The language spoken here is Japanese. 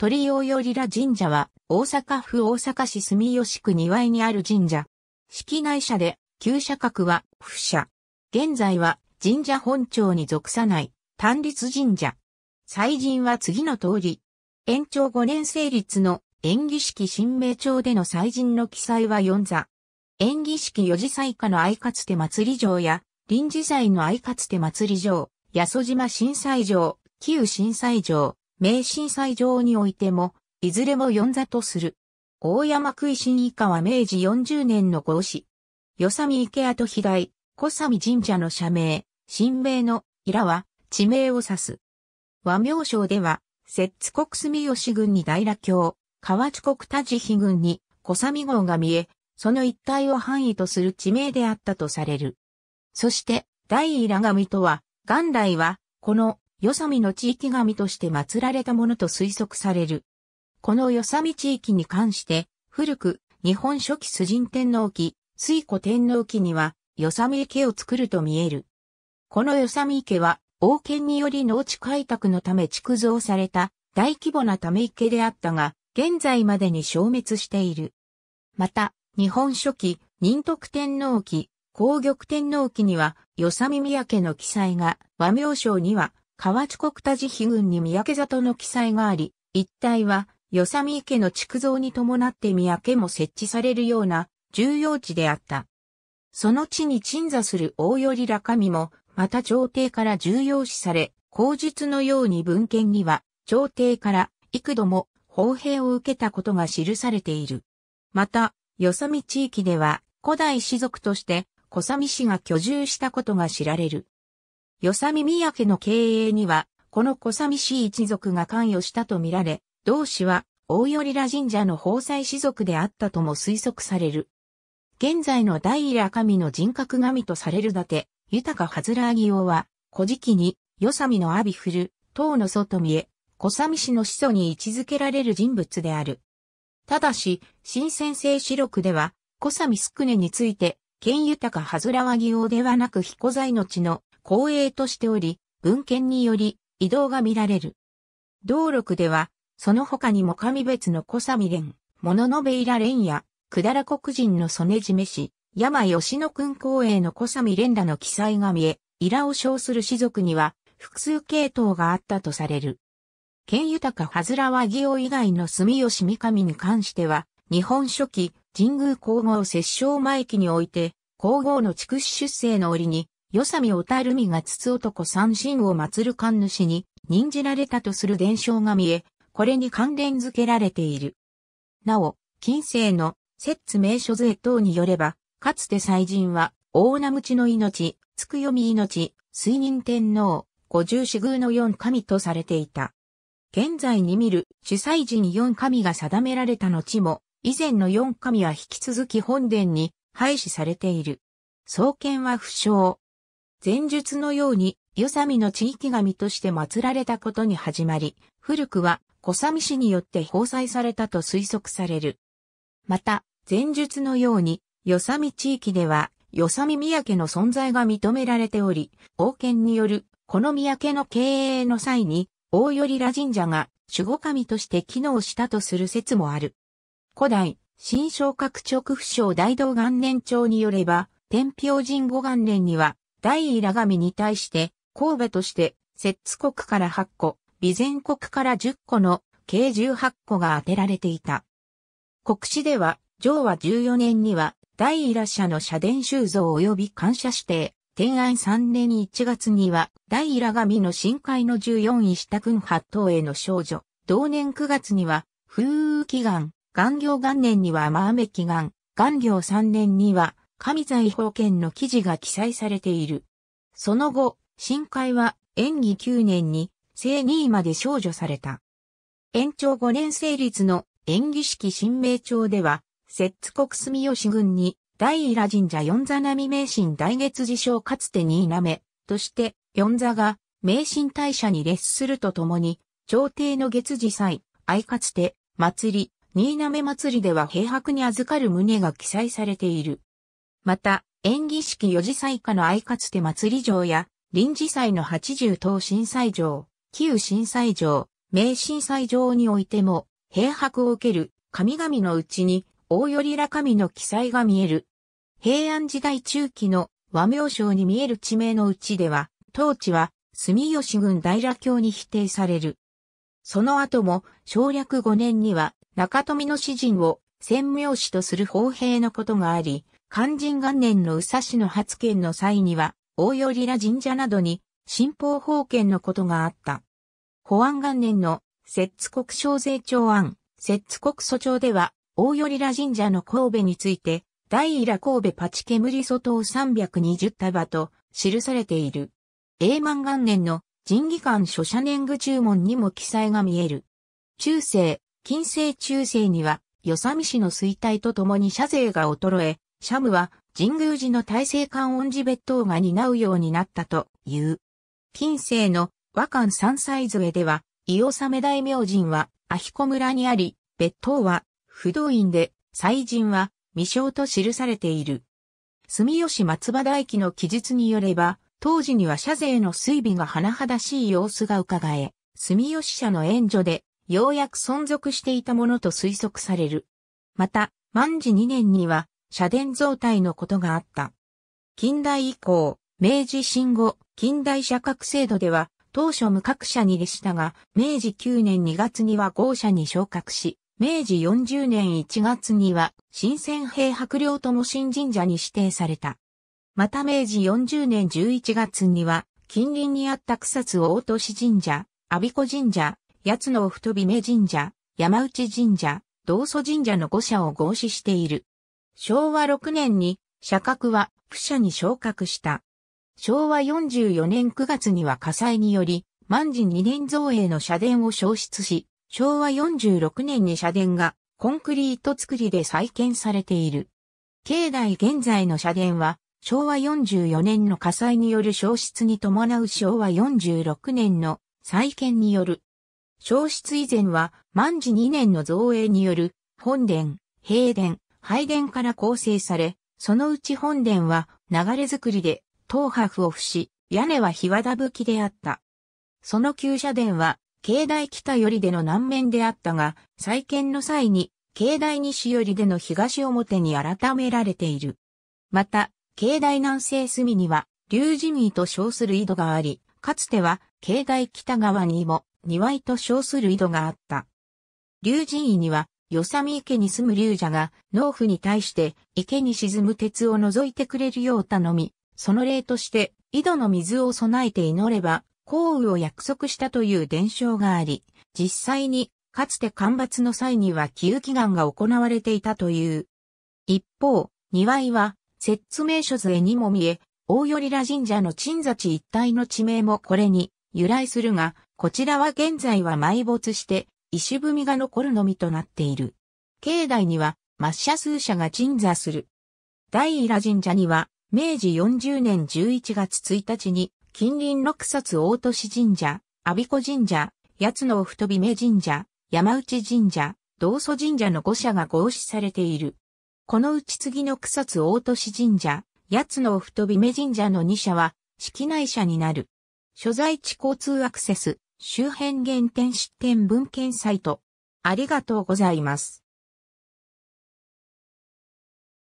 鳥用よりら神社は、大阪府大阪市住吉区庭井にある神社。式内社で、旧社格は、府社。現在は、神社本庁に属さない、単立神社。祭神は次の通り。延長5年成立の、演技式新名帳での祭神の記載は4座。演技式四次祭下の愛かつて祭り場や、臨時祭の愛かつて祭り場、八十島震災場、旧震災場、名神祭場においても、いずれも四座とする。大山区維新以下は明治40年の合子。与佐み池跡肥大、小佐み神社の社名、神明の、平は、地名を指す。和名称では、摂津国住吉郡に大羅郷、河内国田地比郡に小佐み郷が見え、その一帯を範囲とする地名であったとされる。そして、大イラガミとは、元来は、このよさみの地域神として祀られたものと推測される。このよさみ地域に関して、古く、日本初期崇神天皇期、水古天皇期には、よさみ池を作ると見える。このよさみ池は、王権により農地開拓のため築造された大規模なため池であったが、現在までに消滅している。また、日本初期、仁徳天皇期、皇玉天皇期には、よさみ宮家の記載が、和名称には、河内国田寺碑群に三宅里の記載があり、一帯は、与佐美池の築造に伴って三宅も設置されるような重要地であった。その地に鎮座する大りら身も、また朝廷から重要視され、口述のように文献には、朝廷から幾度も砲兵を受けたことが記されている。また、与佐美地域では古代氏族として小佐氏が居住したことが知られる。与佐み宮家の経営には、この小みしい一族が関与したとみられ、同氏は大よりら神社の宝祭士族であったとも推測される。現在の大ら神の人格神とされる伊達、豊かはずらあぎ王は、古事記に、与佐みの阿ビフル、唐の外見へ、小み氏の始祖に位置づけられる人物である。ただし、新先生史録では、小す宿根について、県豊かはずらあぎ王ではなく彦在の地の公営としており、文献により移動が見られる。道録では、その他にも神別の小三連、物ノベイラ連や、百済黒人の曽根締め氏、山吉野君公営の小三連らの記載が見え、イラを称する士族には、複数系統があったとされる。県豊かずら義行以外の住吉三上に関しては、日本初期、神宮皇后摂政前期において、皇后の筑紫出生の折に、与さみたるみが筒男三神を祀る神主に任じられたとする伝承が見え、これに関連付けられている。なお、近世の摂津名所図等によれば、かつて祭神は、大名口の命、つくよみ命、水人天皇、五十四宮の四神とされていた。現在に見る主祭神四神が定められた後も、以前の四神は引き続き本殿に廃止されている。創建は不詳、前述のように、よさみの地域神として祀られたことに始まり、古くは小さみ氏によって放災されたと推測される。また、前述のように、よさみ地域では、よさみ宮家の存在が認められており、王権による、この宮家の経営の際に、大り羅神社が守護神として機能したとする説もある。古代、新昇格直不省大道元年帳によれば、天平神護元年には、大ラガミに対して、神戸として、摂津国から8個、備前国から10個の計18個が当てられていた。国史では、上和14年には、大イラ社の社殿収蔵及び感謝指定、天安3年1月には、大ラガ神の深海の14位下群八等への少女、同年9月には、風雨祈願、元行元年には雨雨祈願、元行3年には、神財宝剣の記事が記載されている。その後、深海は演技9年に正2位まで少女された。延長5年成立の演技式新名帳では、摂津国住吉軍に大良神社四座並名神大月寺賞かつてに位なめ、として四座が名神大社に列するとともに、朝廷の月次祭、相かつて、祭り、新滑祭りでは平白に預かる旨が記載されている。また、演技式四次祭下の相かつて祭り城や、臨時祭の八十等震災城、旧震災場、名震災場においても、平白を受ける神々のうちに、大りら神の記載が見える。平安時代中期の和名称に見える地名のうちでは、当地は住吉郡羅教に否定される。その後も、省略5年には、中富の詩人を、専名詞とする法兵のことがあり、肝心元年の宇佐市の発見の際には、大りら神社などに、新法法権のことがあった。保安元年の、摂津国小税庁案、摂津国訴庁では、大りら神社の神戸について、大イ神戸パチ煙祖等320束と記されている。永満元年の人技官書写年具注文にも記載が見える。中世、近世中世には、与佐美市の衰退とともに社税が衰え、シャムは神宮寺の大政官恩寺別当が担うようになったという。近世の和漢三歳添では、伊予サメ大明神はアヒコ村にあり、別当は不動院で、祭神は未生と記されている。住吉松葉大記の記述によれば、当時には社税の水尾が甚だしい様子が伺え、住吉社の援助で、ようやく存続していたものと推測される。また、万治2年には、社殿造体のことがあった。近代以降、明治新後、近代社格制度では、当初無格社にでしたが、明治9年2月には豪社に昇格し、明治40年1月には、新鮮兵白領とも新神社に指定された。また明治40年11月には、近隣にあった草津大市神社、阿鼻子神社、八つの太姫神社、山内神社、道祖神社の5社を合祀している。昭和6年に、社格は、府社に昇格した。昭和44年9月には火災により、万事2年造営の社殿を消失し、昭和46年に社殿がコンクリート作りで再建されている。境内現在の社殿は、昭和44年の火災による消失に伴う昭和46年の再建による。消失以前は、万事2年の造営による、本殿、平殿、拝殿から構成され、そのうち本殿は流れ作りで、東波を伏し、屋根は日和田吹きであった。その旧社殿は、境内北寄りでの南面であったが、再建の際に、境内西寄りでの東表に改められている。また、境内南西隅には、龍神井と称する井戸があり、かつては、境内北側にも、庭井と称する井戸があった。龍神井には、よさみ池に住む竜者が、農夫に対して、池に沈む鉄を除いてくれるよう頼み、その例として、井戸の水を備えて祈れば、降雨を約束したという伝承があり、実際に、かつて干ばつの際には気祈願が行われていたという。一方、庭井は、説明書図絵にも見え、大寄羅神社の鎮座地一帯の地名もこれに由来するが、こちらは現在は埋没して石踏みが残るのみとなっている。境内には、抹茶数社が鎮座する。大伊良神社には、明治40年11月1日に、近隣六冊大都市神社、阿鼻子神社、八つの太び神社、山内神社、道祖神社の5社が合祀されている。このうち次の草津大都市神社、八つの太び神社の2社は、式内社になる。所在地交通アクセス、周辺原点失点文献サイト。ありがとうございます。